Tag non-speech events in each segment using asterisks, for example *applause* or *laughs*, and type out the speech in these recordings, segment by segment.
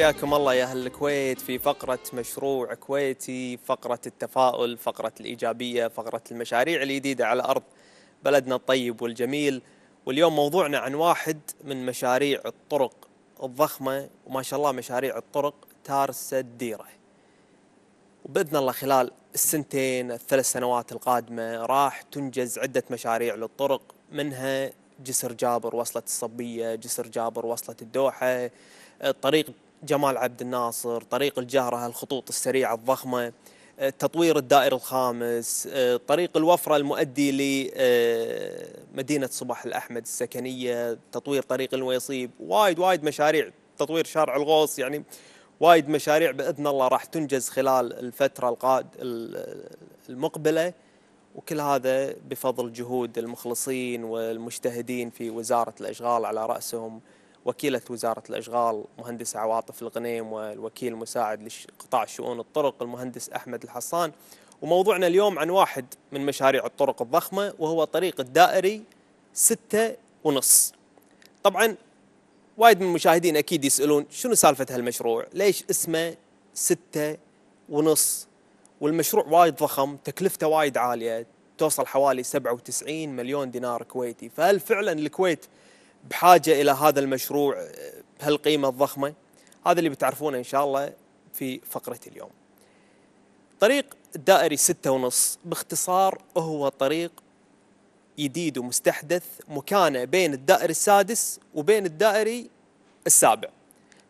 حياكم الله يا اهل الكويت في فقرة مشروع كويتي، فقرة التفاؤل، فقرة الايجابية، فقرة المشاريع الجديدة على ارض بلدنا الطيب والجميل، واليوم موضوعنا عن واحد من مشاريع الطرق الضخمة وما شاء الله مشاريع الطرق تارس الديرة. وباذن الله خلال السنتين الثلاث سنوات القادمة راح تنجز عدة مشاريع للطرق منها جسر جابر وصلة الصبية، جسر جابر وصلة الدوحة، طريق جمال عبد الناصر طريق الجهرة الخطوط السريعة الضخمة آه، تطوير الدائر الخامس آه، طريق الوفرة المؤدي لمدينة آه، صباح الأحمد السكنية تطوير طريق الويصيب وايد وايد مشاريع تطوير شارع الغوص يعني وايد مشاريع باذن الله راح تنجز خلال الفتره القاد المقبله وكل هذا بفضل جهود المخلصين والمجتهدين في وزاره الاشغال على راسهم وكيلة وزارة الأشغال مهندس عواطف الغنيم والوكيل المساعد لقطاع شؤون الطرق المهندس أحمد الحصان وموضوعنا اليوم عن واحد من مشاريع الطرق الضخمة وهو طريق الدائري ستة ونص طبعا وايد من المشاهدين أكيد يسألون شنو سالفة هالمشروع ليش اسمه ستة ونص والمشروع وايد ضخم تكلفته وايد عالية توصل حوالي 97 مليون دينار كويتي فهل فعلا الكويت بحاجه الى هذا المشروع بهالقيمه الضخمه هذا اللي بتعرفونه ان شاء الله في فقره اليوم طريق الدائري ستة ونص باختصار هو طريق جديد ومستحدث مكانه بين الدائري السادس وبين الدائري السابع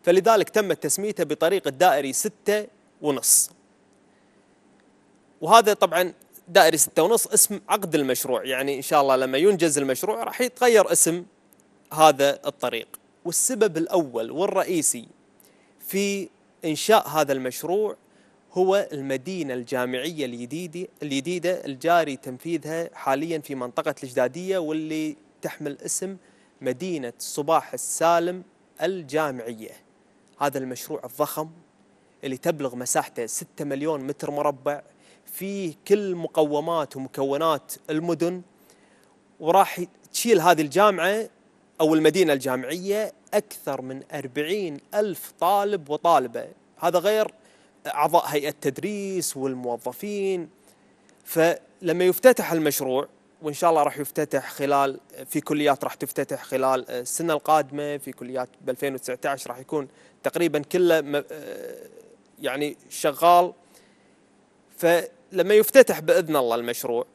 فلذلك تم تسميته بطريق الدائري ستة ونص وهذا طبعا دائري ستة ونص اسم عقد المشروع يعني إن شاء الله لما ينجز المشروع راح يتغير اسم هذا الطريق والسبب الأول والرئيسي في إنشاء هذا المشروع هو المدينة الجامعية الجديدة الجديدة الجاري تنفيذها حاليا في منطقة الجدادية واللي تحمل اسم مدينة صباح السالم الجامعية هذا المشروع الضخم اللي تبلغ مساحته 6 مليون متر مربع فيه كل مقومات ومكونات المدن وراح تشيل هذه الجامعة أو المدينة الجامعية أكثر من أربعين ألف طالب وطالبة هذا غير أعضاء هيئة التدريس والموظفين فلما يفتتح المشروع وإن شاء الله راح يفتتح خلال في كليات راح تفتتح خلال السنة القادمة في كليات ب 2019 راح يكون تقريبا كله آه، يعني شغال فلما يفتتح بإذن الله المشروع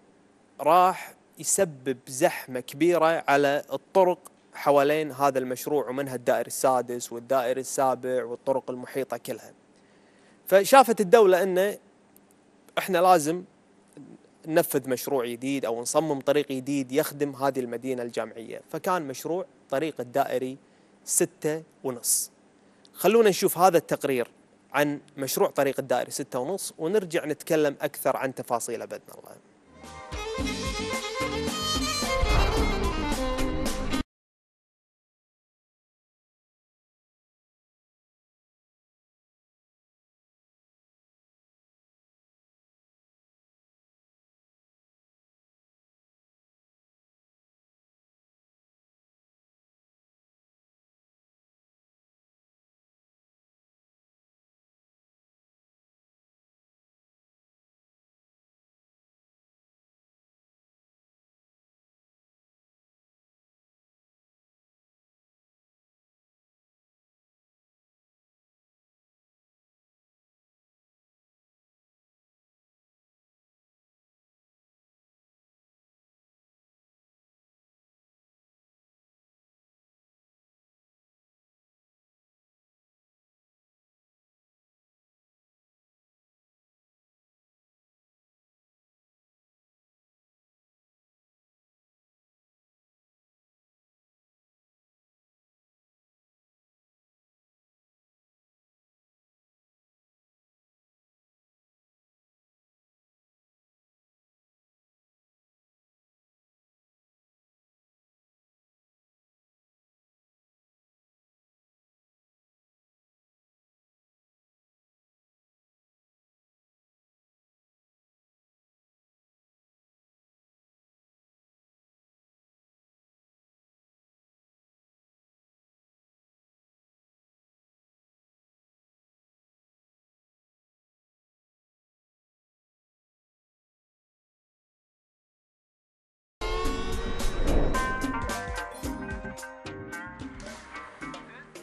راح يسبب زحمة كبيرة على الطرق حوالين هذا المشروع ومنها الدائر السادس والدائر السابع والطرق المحيطة كلها فشافت الدولة أنه إحنا لازم ننفذ مشروع جديد أو نصمم طريق جديد يخدم هذه المدينة الجامعية فكان مشروع طريق الدائري ستة ونص خلونا نشوف هذا التقرير عن مشروع طريق الدائري ستة ونص ونرجع نتكلم أكثر عن تفاصيله بإذن الله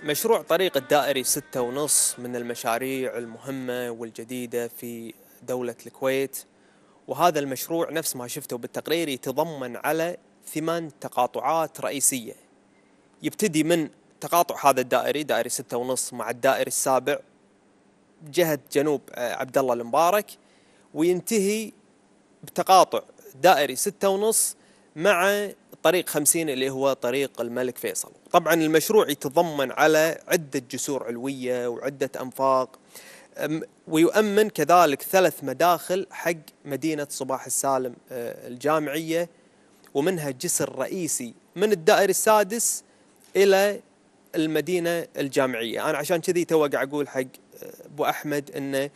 مشروع طريق الدائري ستة ونص من المشاريع المهمة والجديدة في دولة الكويت وهذا المشروع نفس ما شفتوا بالتقرير يتضمن على ثمان تقاطعات رئيسية يبتدي من تقاطع هذا الدائري دائري ستة ونص مع الدائري السابع جهة جنوب آه، عبد الله المبارك وينتهي بتقاطع دائري ستة ونص مع طريق 50 اللي هو طريق الملك فيصل طبعا المشروع يتضمن على عدة جسور علوية وعدة أنفاق ويؤمن كذلك ثلاث مداخل حق مدينة صباح السالم أه، الجامعية ومنها جسر رئيسي من الدائر السادس إلى المدينة الجامعية أنا عشان كذي تو قاعد أقول حق أه، أبو أحمد أنه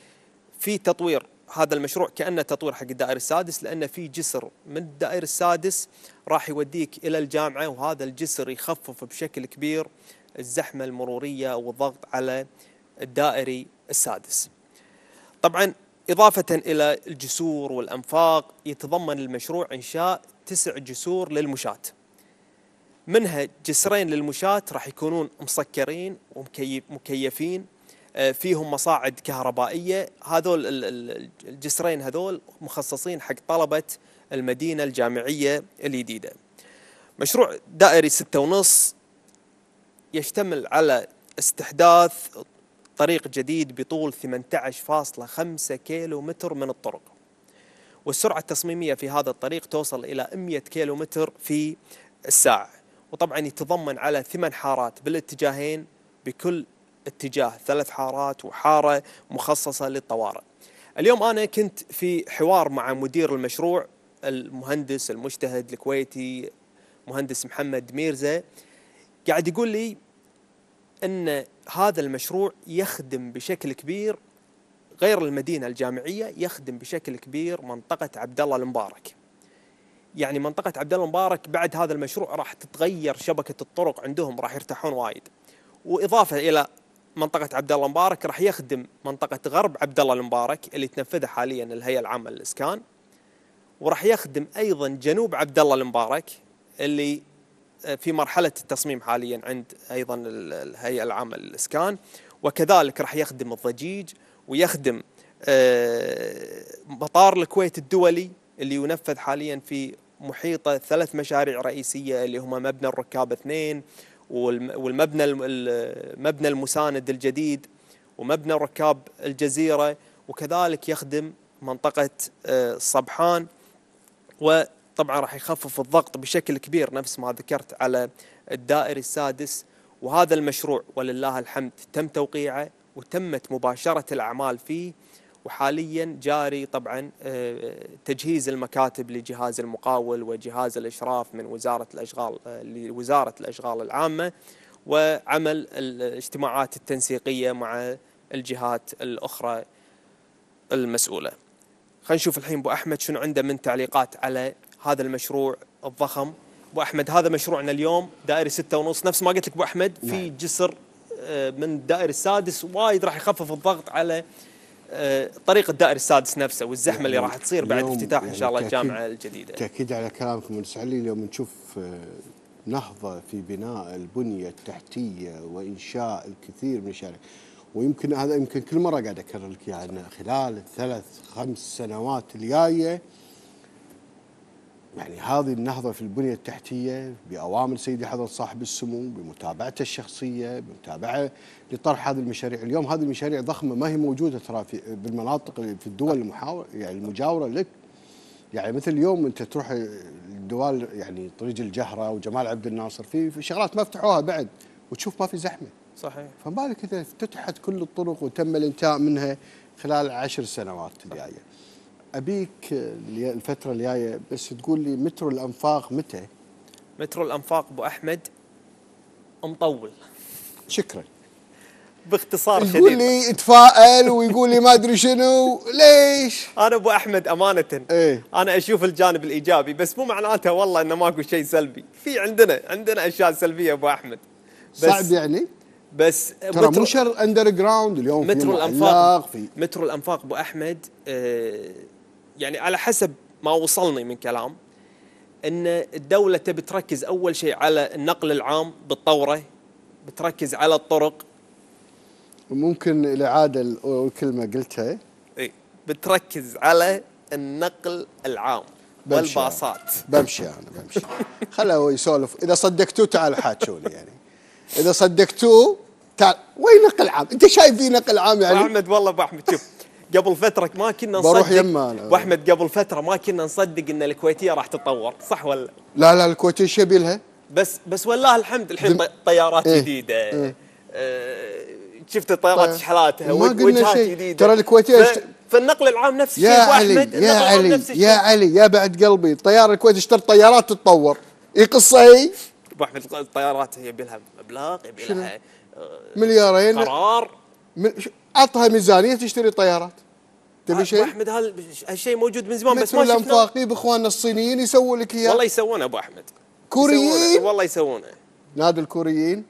في تطوير هذا المشروع كانه تطوير حق الدائري السادس لان في جسر من الدائري السادس راح يوديك الى الجامعه وهذا الجسر يخفف بشكل كبير الزحمه المروريه والضغط على الدائري السادس. طبعا اضافه الى الجسور والانفاق يتضمن المشروع انشاء تسع جسور للمشاة. منها جسرين للمشاة راح يكونون مسكرين ومكيفين آه، فيهم مصاعد كهربائيه هذول الجسرين هذول مخصصين حق طلبه المدينه الجامعيه الجديده مشروع دائري ستة ونص يشتمل على استحداث طريق جديد بطول 18.5 كيلو متر من الطرق والسرعة التصميمية في هذا الطريق توصل إلى 100 كيلو متر في الساعة وطبعا يتضمن على ثمان حارات بالاتجاهين بكل اتجاه ثلاث حارات وحاره مخصصه للطوارئ. اليوم انا كنت في حوار مع مدير المشروع المهندس المجتهد الكويتي مهندس محمد ميرزا قاعد يقول لي ان هذا المشروع يخدم بشكل كبير غير المدينه الجامعيه يخدم بشكل كبير منطقه عبد الله المبارك. يعني منطقة عبد الله المبارك بعد هذا المشروع راح تتغير شبكة الطرق عندهم راح يرتاحون وايد. وإضافة إلى منطقه عبد الله المبارك راح يخدم منطقه غرب عبد الله المبارك اللي تنفذها حاليا الهيئه العامه للاسكان وراح يخدم ايضا جنوب عبد الله المبارك اللي آه، في مرحله التصميم حاليا عند ايضا الهيئه العامه للاسكان وكذلك راح يخدم الضجيج ويخدم آه، مطار الكويت الدولي اللي ينفذ حاليا في محيطه ثلاث مشاريع رئيسيه اللي هم مبنى الركاب اثنين والمبنى المبنى المساند الجديد ومبنى ركاب الجزيرة وكذلك يخدم منطقة آه، صبحان وطبعا راح يخفف الضغط بشكل كبير نفس ما ذكرت على الدائري السادس وهذا المشروع ولله الحمد تم توقيعه وتمت مباشرة الأعمال فيه وحاليا جاري طبعا آه، تجهيز المكاتب لجهاز المقاول وجهاز الاشراف من وزاره الاشغال آه، لوزاره الاشغال العامه وعمل الاجتماعات التنسيقيه مع الجهات الاخرى المسؤوله. خلينا نشوف الحين ابو احمد شنو عنده من تعليقات على هذا المشروع الضخم. ابو احمد هذا مشروعنا اليوم دائري ستة ونص نفس ما قلت لك ابو احمد في نعم. جسر آه، من الدائري السادس وايد راح يخفف الضغط على آه، طريق الدائري السادس نفسه والزحمه اللي يعني راح تصير بعد افتتاح ان يعني شاء الله الجامعه الجديده تاكيد على كلامكم مهندس علي اليوم نشوف آه، نهضه في بناء البنيه التحتيه وانشاء الكثير من الشارع ويمكن هذا يمكن كل مره قاعد اكرر لك يعني خلال الثلاث خمس سنوات الجايه يعني هذه النهضة في البنية التحتية بأوامر سيدي حضرة صاحب السمو بمتابعته الشخصية بمتابعة لطرح هذه المشاريع اليوم هذه المشاريع ضخمة ما هي موجودة ترى في بالمناطق في الدول المحاورة يعني المجاورة لك يعني مثل اليوم انت تروح الدول يعني طريق الجهرة وجمال عبد الناصر في شغلات ما فتحوها بعد وتشوف ما في زحمة صحيح فما بالك اذا افتتحت كل الطرق وتم الانتهاء منها خلال عشر سنوات الجايه ابيك الفتره الجايه بس تقول لي مترو الانفاق متى؟ مترو الانفاق ابو احمد مطول شكرا باختصار شديد يقول لي اتفائل ويقول لي ما ادري شنو ليش انا ابو احمد امانه ايه؟ انا اشوف الجانب الايجابي بس مو معناته والله انه ماكو شيء سلبي في عندنا عندنا اشياء سلبيه ابو احمد بس صعب يعني بس ترى مو شر اندر جراوند اليوم مترو في الانفاق في مترو الانفاق ابو احمد آه يعني على حسب ما وصلني من كلام ان الدوله تبي تركز اول شيء على النقل العام بالطوره بتركز على الطرق ممكن الاعاده الكلمه قلتها اي بتركز على النقل العام بمشي والباصات بمشي انا بمشي خله هو يسولف اذا صدقتوه تعال حاتشوني يعني اذا صدقتوه تعال وين نقل عام انت شايف في نقل عام يعني احمد والله ابو احمد شوف قبل فتره ما كنا نصدق بروح يمه أنا. واحمد قبل فتره ما كنا نصدق ان الكويتيه راح تتطور صح ولا لا لا الكويتيه شبيلها بس بس والله الحمد الحين دم... طيارات إيه؟ جديده إيه؟ آه شفت الطيارات طيب. شحالاتها وجهات جديده ترى الكويتيه ف... فالنقل العام نفس الشيء يا علي يا علي يا علي يا بعد قلبي الطيار الكويتي اشترى طيارات تتطور اي قصه هي ابو احمد الطيارات يبي لها مبلغ يبي لها آه، مليارين قرار عطها ميزانيه تشتري طيارات تبي شيء؟ احمد هالشيء موجود من زمان بس ما شفنا الانفاقي باخواننا الصينيين يسووا لك اياه والله يسوونه ابو احمد كوريين والله يسوونه نادي الكوريين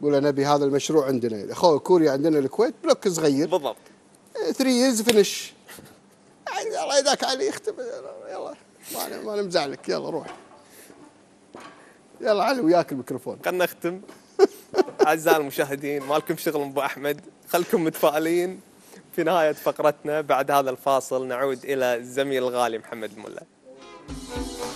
يقول نبي هذا المشروع عندنا اخوه كوريا عندنا الكويت بلوك صغير بالضبط 3 ييرز فينش الله يداك علي اختم يلا ما انا ما انا مزعلك يلا روح يلا علي وياك الميكروفون خلنا نختم *laughs* اعزائي المشاهدين مالكم شغل ابو احمد خلكم متفائلين في نهايه فقرتنا بعد هذا الفاصل نعود الى الزميل الغالي محمد ملا